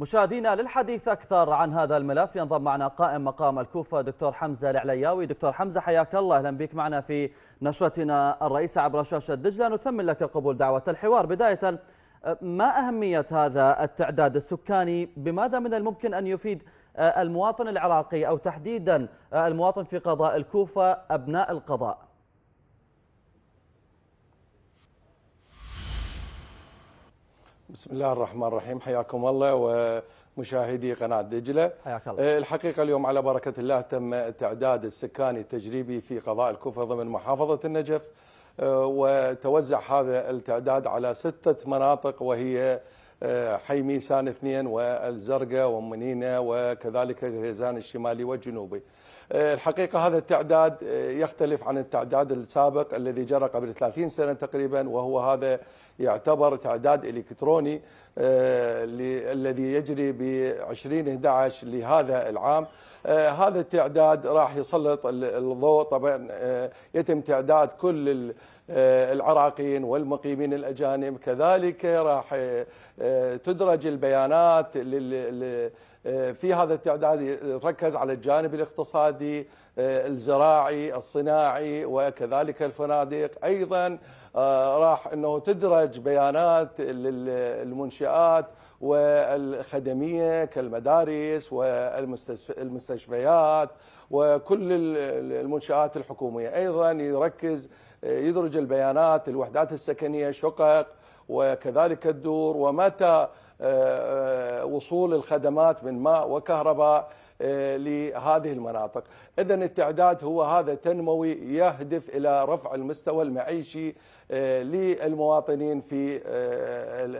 مشاهدينا للحديث أكثر عن هذا الملف ينضم معنا قائم مقام الكوفة دكتور حمزة العلياوي دكتور حمزة حياك الله أهلا بك معنا في نشرتنا الرئيسة عبر شاشة دجلة نثمن لك قبول دعوة الحوار بداية ما أهمية هذا التعداد السكاني بماذا من الممكن أن يفيد المواطن العراقي أو تحديدا المواطن في قضاء الكوفة أبناء القضاء بسم الله الرحمن الرحيم حياكم الله ومشاهدي قناة دجلة حياك الله آه، الحقيقة اليوم على بركة الله تم تعداد السكان التجريبي في قضاء الكوفة ضمن محافظة النجف آه، وتوزع هذا التعداد على ستة مناطق وهي آه، حي ميسان اثنين والزرقاء ومنينة وكذلك غريزان الشمالي والجنوبي آه، الحقيقة هذا التعداد آه، يختلف عن التعداد السابق الذي جرى قبل 30 سنة تقريبا وهو هذا يعتبر تعداد إلكتروني آه، الذي يجري ب 2011 لهذا العام هذا التعداد راح يسلط الضوء طبعا يتم تعداد كل العراقيين والمقيمين الأجانب كذلك راح تدرج البيانات لل آه، في هذا التعداد ركز على الجانب الاقتصادي آه، الزراعي الصناعي وكذلك الفنادق أيضا آه، راح أنه تدرج بيانات للمنشآت والخدمية كالمدارس والمستشفيات وكل المنشآت الحكومية أيضا يركز يدرج البيانات الوحدات السكنية شقق وكذلك الدور ومتى آه، آه، وصول الخدمات من ماء وكهرباء آه، لهذه المناطق إذا التعداد هو هذا تنموي يهدف إلى رفع المستوى المعيشي للمواطنين في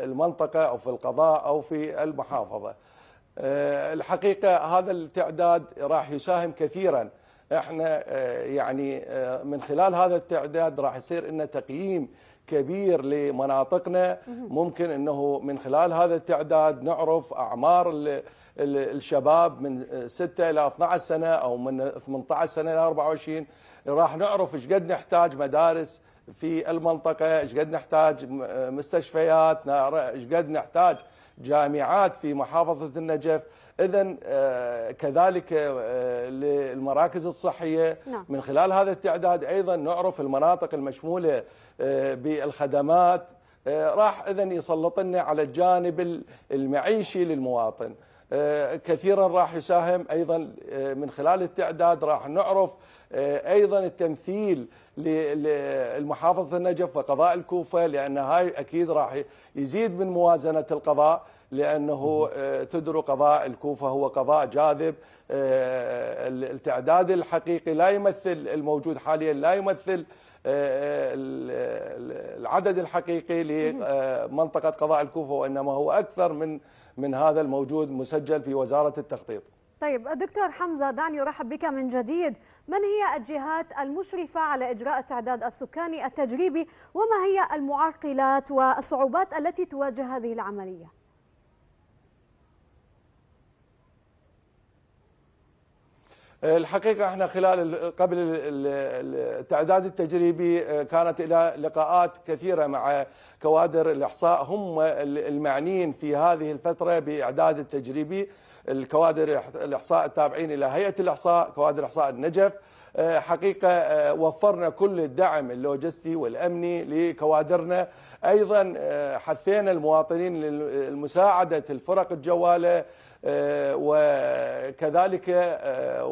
المنطقة أو في القضاء أو في المحافظة الحقيقة هذا التعداد راح يساهم كثيراً احنا يعني من خلال هذا التعداد راح يصير لنا تقييم كبير لمناطقنا ممكن أنه من خلال هذا التعداد نعرف أعمار الشباب من 6 إلى 12 سنة أو من 18 سنة إلى 24 راح نعرف ايش قد نحتاج مدارس في المنطقه ايش قد نحتاج مستشفيات ايش قد نحتاج جامعات في محافظه النجف اذا آه، كذلك آه، للمراكز الصحيه نعم. من خلال هذا التعداد ايضا نعرف المناطق المشموله آه، بالخدمات راح اذا يسلط لنا على الجانب المعيشي للمواطن آه، كثيرا راح يساهم ايضا آه، من خلال التعداد راح نعرف آه، ايضا التمثيل لمحافظه النجف وقضاء الكوفه لان هاي اكيد راح يزيد من موازنه القضاء لأنه آه، تدر قضاء الكوفة هو قضاء جاذب آه، التعداد الحقيقي لا يمثل الموجود حاليا لا يمثل آه، العدد الحقيقي لمنطقة قضاء الكوفة وإنما هو أكثر من من هذا الموجود مسجل في وزارة التخطيط طيب دكتور حمزة دعني أرحب بك من جديد من هي الجهات المشرفة على إجراء التعداد السكاني التجريبي وما هي المعرقلات والصعوبات التي تواجه هذه العملية؟ الحقيقه احنا خلال قبل التعداد التجريبي آه، كانت الى لقاءات كثيره مع كوادر الاحصاء هم المعنيين في هذه الفتره باعداد التجريبي الكوادر الاحصاء التابعين الى هيئه الاحصاء كوادر احصاء النجف آه، حقيقة آه، وفرنا كل الدعم اللوجستي والأمني لكوادرنا أيضا آه، حثينا المواطنين لمساعدة الفرق الجوالة وكذلك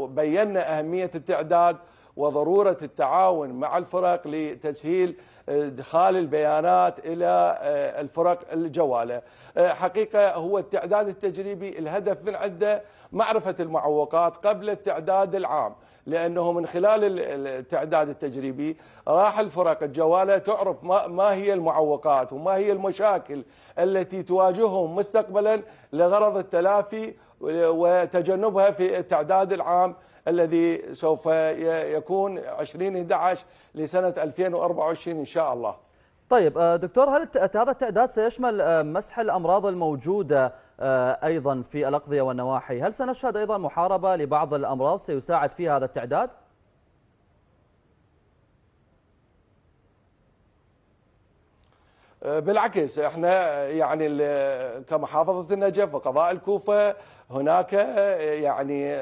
بينا أهمية التعداد وضرورة التعاون مع الفرق لتسهيل إدخال آه، البيانات إلى آه، الفرق الجوالة آه، حقيقة هو التعداد التجريبي الهدف من عنده معرفة المعوقات قبل التعداد العام لأنه من خلال التعداد التجريبي راح الفرق الجوالة تعرف ما هي المعوقات وما هي المشاكل التي تواجههم مستقبلا لغرض التلافي وتجنبها في التعداد العام الذي سوف يكون 2011 لسنة 2024 إن شاء الله طيب آه، دكتور هل هذا التعداد سيشمل آه، مسح الأمراض الموجودة آه، أيضا في الأقضية والنواحي هل سنشهد أيضا محاربة لبعض الأمراض سيساعد فيها هذا التعداد؟ بالعكس احنا يعني كمحافظه النجف وقضاء الكوفه هناك يعني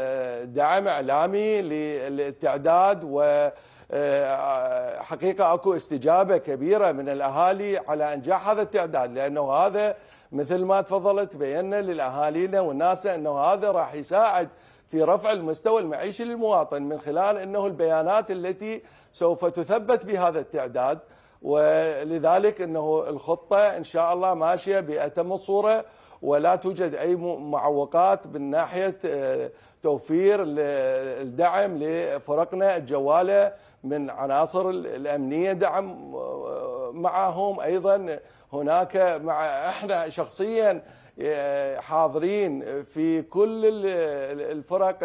دعم اعلامي للتعداد و آه، حقيقه اكو استجابه كبيره من الاهالي على انجاح هذا التعداد لانه هذا مثل ما تفضلت بينا للاهالينا والناس انه هذا راح يساعد في رفع المستوى المعيشي للمواطن من خلال انه البيانات التي سوف تثبت بهذا التعداد ولذلك انه الخطه ان شاء الله ماشيه باتم الصوره ولا توجد اي معوقات من ناحيه آه، توفير الدعم لفرقنا الجواله من عناصر الامنيه دعم آه، معهم ايضا هناك مع احنا شخصيا آه، حاضرين في كل الفرق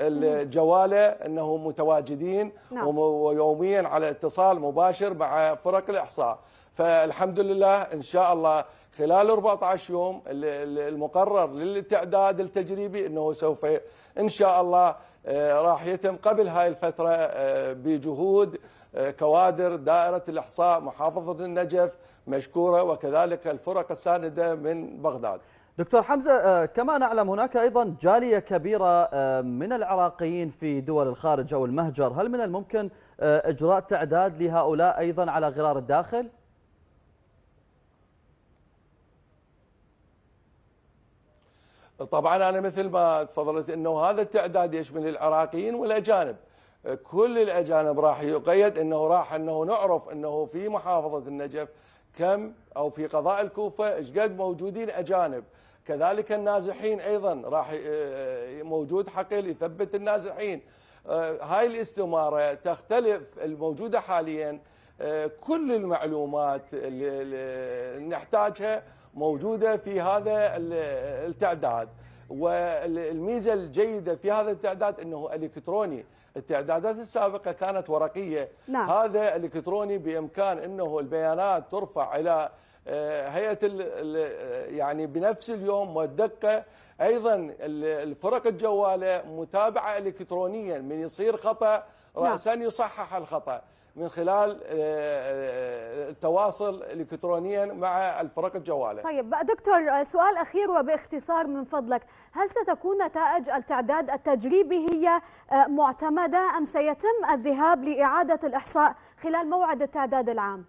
الجواله انهم متواجدين نعم. ويوميا على اتصال مباشر مع فرق الاحصاء فالحمد لله ان شاء الله خلال 14 يوم المقرر للتعداد التجريبي انه سوف ان شاء الله آه، راح يتم قبل هاي الفتره آه، بجهود آه، كوادر دائره الاحصاء محافظه النجف مشكوره وكذلك الفرق السانده من بغداد دكتور حمزة آه، كما نعلم هناك أيضا جالية كبيرة آه، من العراقيين في دول الخارج أو المهجر هل من الممكن آه، إجراء تعداد لهؤلاء أيضا على غرار الداخل؟ طبعا أنا مثل ما تفضلت أنه هذا التعداد يشمل العراقيين والأجانب كل الأجانب راح يقيد أنه راح أنه نعرف أنه في محافظة النجف كم أو في قضاء الكوفة إشقد موجودين أجانب كذلك النازحين أيضا راح آه، موجود حقل يثبت النازحين آه، هاي الاستمارة تختلف الموجودة حاليا آه، كل المعلومات اللي نحتاجها موجودة في هذا التعداد والميزه الجيده في هذا التعداد انه الكتروني التعدادات السابقه كانت ورقيه نعم. هذا الكتروني بامكان انه البيانات ترفع الى آه، هيئه آه، يعني بنفس اليوم والدقه ايضا الفرق الجواله متابعه الكترونيا من يصير خطا نعم. رأسا يصحح الخطأ من خلال آه، آه، التواصل الكترونيا مع الفرق الجواله. طيب دكتور سؤال اخير وباختصار من فضلك، هل ستكون نتائج التعداد التجريبي هي آه، معتمده ام سيتم الذهاب لاعاده الاحصاء خلال موعد التعداد العام؟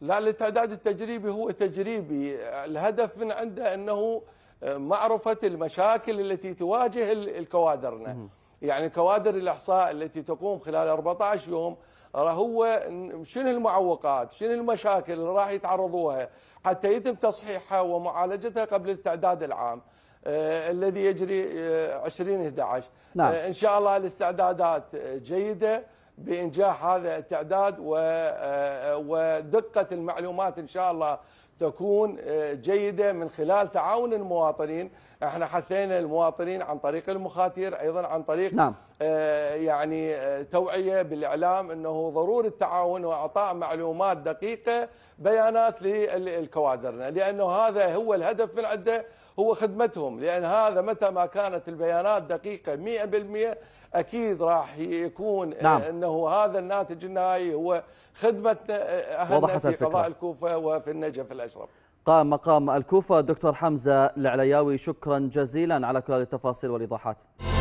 لا التعداد التجريبي هو تجريبي، الهدف من عنده انه معرفة المشاكل التي تواجه الكوادرنا يعني كوادر الإحصاء التي تقوم خلال 14 يوم هو شنو المعوقات شنو المشاكل اللي راح يتعرضوها حتى يتم تصحيحها ومعالجتها قبل التعداد العام آه الذي يجري آه 2011 نعم. آه إن شاء الله الاستعدادات آه، جيدة بإنجاح هذا التعداد آه، آه، ودقة المعلومات إن شاء الله تكون آه، جيدة من خلال تعاون المواطنين احنا حثينا المواطنين عن طريق المخاتير ايضا عن طريق نعم. آه، يعني آه، توعية بالإعلام أنه ضروري التعاون وإعطاء معلومات دقيقة بيانات للكوادرنا لأنه هذا هو الهدف من عنده هو خدمتهم لأن هذا متى ما كانت البيانات دقيقة 100% أكيد راح يكون نعم. أنه هذا الناتج النهائي هو خدمة أهلنا في قضاء الكوفة وفي النجف الأهل. الأشرف قام مقام الكوفة دكتور حمزة العلياوي شكرا جزيلا على كل هذه التفاصيل والإيضاحات